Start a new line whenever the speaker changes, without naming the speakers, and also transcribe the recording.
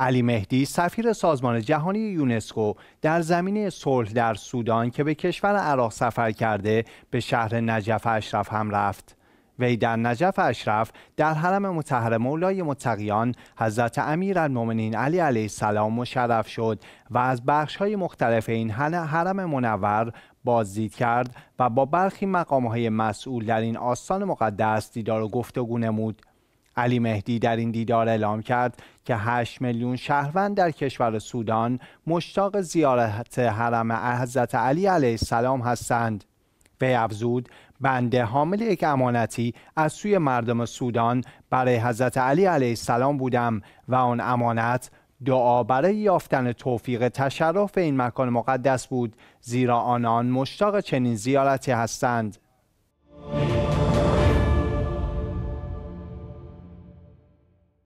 علی مهدی سفیر سازمان جهانی یونسکو در زمینه صلح در سودان که به کشور عراق سفر کرده به شهر نجف اشرف هم رفت وی در نجف اشرف در حرم مطهر مولای متقیان حضرت امیر علی علیه السلام مشرف شد و از بخش های مختلف این حرم منور بازدید کرد و با برخی مقام های مسئول در این آستان مقدس دیدار و گفتگو نمود علی مهدی در این دیدار اعلام کرد که 8 میلیون شهروند در کشور سودان مشتاق زیارت حرم حضرت علی علیه السلام هستند. وی افزود بنده حامل یک امانتی از سوی مردم سودان برای حضرت علی علیه السلام بودم و آن امانت دعا برای یافتن توفیق تشرف این مکان مقدس بود زیرا آنان مشتاق چنین زیارتی هستند